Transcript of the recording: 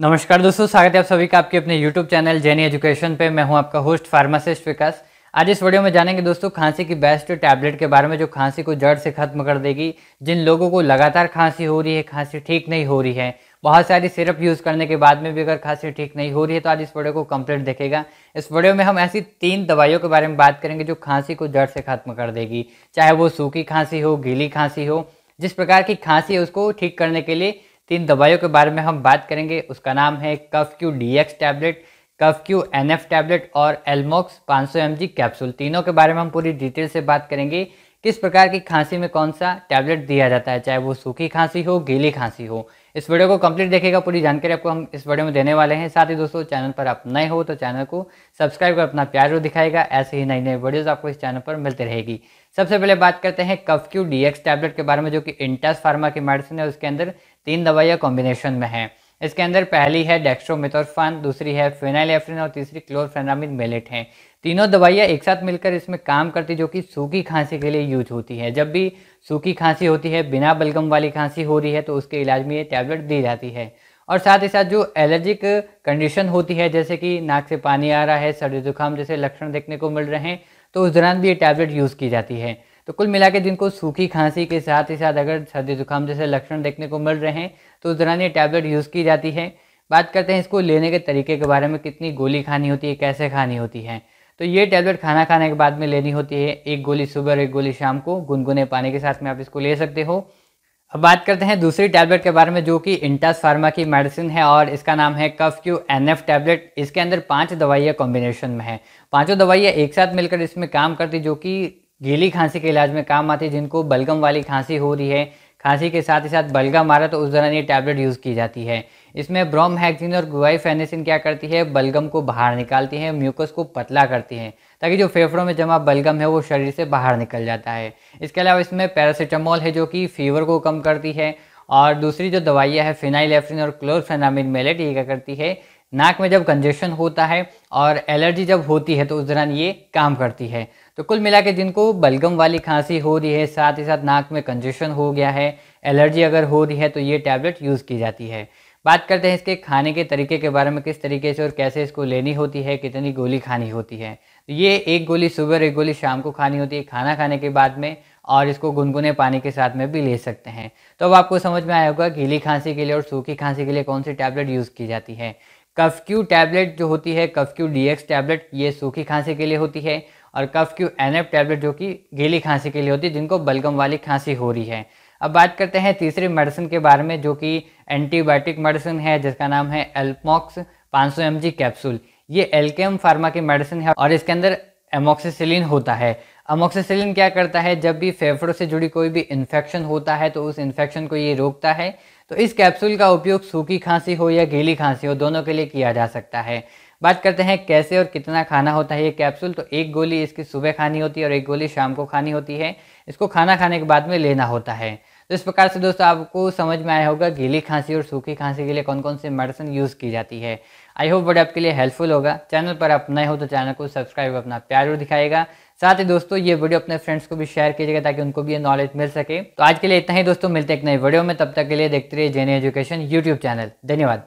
नमस्कार दोस्तों स्वागत है आप सभी का आपके अपने यूट्यूब चैनल जेनी एजुकेशन पे मैं हूं आपका होस्ट फार्मासिस्ट विकास आज इस वीडियो में जानेंगे दोस्तों खांसी की बेस्ट टैबलेट के बारे में जो खांसी को जड़ से खत्म कर देगी जिन लोगों को लगातार खांसी हो रही है खांसी ठीक नहीं हो रही है बहुत सारी सिरप यूज़ करने के बाद में भी अगर खांसी ठीक नहीं हो रही है तो आज इस वीडियो को कंप्लीट देखेगा इस वीडियो में हम ऐसी तीन दवाइयों के बारे में बात करेंगे जो खांसी को जड़ से खत्म कर देगी चाहे वो सूखी खांसी हो गीली खांसी हो जिस प्रकार की खांसी है उसको ठीक करने के लिए तीन दवाइयों के बारे में हम बात करेंगे उसका नाम है cough Q D X tablet cough Q N F tablet और एलमोक्स 500 सौ एम जी कैप्सूल तीनों के बारे में हम पूरी डिटेल से बात करेंगे किस प्रकार की खांसी में कौन सा टैबलेट दिया जाता है चाहे वो सूखी खांसी हो गीली खांसी हो इस वीडियो को कंप्लीट देखेगा पूरी जानकारी आपको हम इस वीडियो में देने वाले हैं साथ ही दोस्तों चैनल पर आप नए हो तो चैनल को सब्सक्राइब कर अपना प्यार दिखाएगा ऐसे ही नई नई वीडियोज आपको इस चैनल पर मिलती रहेगी सबसे पहले बात करते हैं कफक्यू डी टैबलेट के बारे में जो कि इंटास फार्मा की मेडिसिन है उसके अंदर तीन दवाइयाँ कॉम्बिनेशन में है इसके अंदर पहली है डेक्स्ट्रोमेथोरफान दूसरी है फिनाइलेफ्रिन और तीसरी क्लोरफेनामिन मेलेट हैं तीनों दवाइयाँ एक साथ मिलकर इसमें काम करती जो कि सूखी खांसी के लिए यूज होती है जब भी सूखी खांसी होती है बिना बलगम वाली खांसी हो रही है तो उसके इलाज में ये टैबलेट दी जाती है और साथ ही साथ जो एलर्जिक कंडीशन होती है जैसे कि नाक से पानी आ रहा है सर्दी जुकाम जैसे लक्षण देखने को मिल रहे हैं तो उस दौरान भी ये टैबलेट यूज़ की जाती है तो कुल मिला के जिनको सूखी खांसी के साथ ही साथ अगर सर्दी जुकाम जैसे लक्षण देखने को मिल रहे हैं तो उस दौरान ये टैबलेट यूज़ की जाती है बात करते हैं इसको लेने के तरीके के बारे में कितनी गोली खानी होती है कैसे खानी होती है तो ये टैबलेट खाना खाने के बाद में लेनी होती है एक गोली सुबह और एक गोली शाम को गुनगुने पानी के साथ में आप इसको ले सकते हो अब बात करते हैं दूसरी टैबलेट के बारे में जो कि इंटास फार्मा की मेडिसिन है और इसका नाम है cough Q N F tablet इसके अंदर पांच दवाइयाँ कॉम्बिनेशन में है पांचों दवाइयाँ एक साथ मिलकर इसमें काम करती जो कि गीली खांसी के इलाज में काम आती है जिनको बलगम वाली खांसी हो रही है खांसी के साथ ही साथ बलगम आ रहा है तो उस दौरान ये टैबलेट यूज़ की जाती है इसमें ब्रोम हैक्सिन और फेनेसिन क्या करती है बलगम को बाहर निकालती है म्यूकस को पतला करती है ताकि जो फेफड़ों में जमा बलगम है वो शरीर से बाहर निकल जाता है इसके अलावा इसमें पैरासीटामोल है जो कि फीवर को कम करती है और दूसरी जो दवाइयाँ हैं फिनाइल एफिन और क्लोरफेनामिन मेलेट ये क्या करती है नाक में जब कंजेशन होता है और एलर्जी जब होती है तो उस दौरान ये काम करती है तो कुल मिला के जिनको बलगम वाली खांसी हो रही है साथ ही साथ नाक में कंजेशन हो गया है एलर्जी अगर हो रही है तो ये टैबलेट यूज़ की जाती है बात करते हैं इसके खाने के तरीके के बारे में किस तरीके से और कैसे इसको लेनी होती है कितनी गोली खानी होती है तो ये एक गोली सुबह और एक गोली शाम को खानी होती है खाना खाने के बाद में और इसको गुनगुने पानी के साथ में भी ले सकते हैं तो अब आपको समझ में आया होगा गीली खांसी के लिए और सूखी खांसी के लिए कौन सी टैबलेट यूज़ की जाती है कफक्यू टैबलेट जो होती है डी डीएक्स टैबलेट ये सूखी खांसी के लिए होती है और एन एनएफ टैबलेट जो कि गीली खांसी के लिए होती है जिनको बलगम वाली खांसी हो रही है अब बात करते हैं तीसरी मेडिसिन के बारे में जो कि एंटीबायोटिक मेडिसिन है जिसका नाम है एल्पमॉक्स 500 सौ कैप्सूल ये एल्केम फार्मा की मेडिसिन है और इसके अंदर एमोक्सिसिलिन होता है अमोक्सिसिलिन क्या करता है जब भी फेफड़ों से जुड़ी कोई भी इन्फेक्शन होता है तो उस इन्फेक्शन को ये रोकता है तो इस कैप्सूल का उपयोग सूखी खांसी हो या गीली खांसी हो दोनों के लिए किया जा सकता है बात करते हैं कैसे और कितना खाना होता है ये कैप्सूल तो एक गोली इसकी सुबह खानी होती है और एक गोली शाम को खानी होती है इसको खाना खाने के बाद में लेना होता है तो इस प्रकार से दोस्तों आपको समझ में आया होगा गीली खांसी और सूखी खांसी के लिए कौन कौन से मेडिसिन यूज़ की जाती है आई होप बड़े आपके लिए हेल्पफुल होगा चैनल पर आप नए हो तो चैनल को सब्सक्राइब अपना प्यार दिखाएगा साथ ही दोस्तों ये वीडियो अपने फ्रेंड्स को भी शेयर कीजिएगा ताकि उनको भी ये नॉलेज मिल सके तो आज के लिए इतना ही दोस्तों मिलते हैं एक नए वीडियो में तब तक के लिए देखते रहिए जेनी एजुकेशन यूट्यूब चैनल धन्यवाद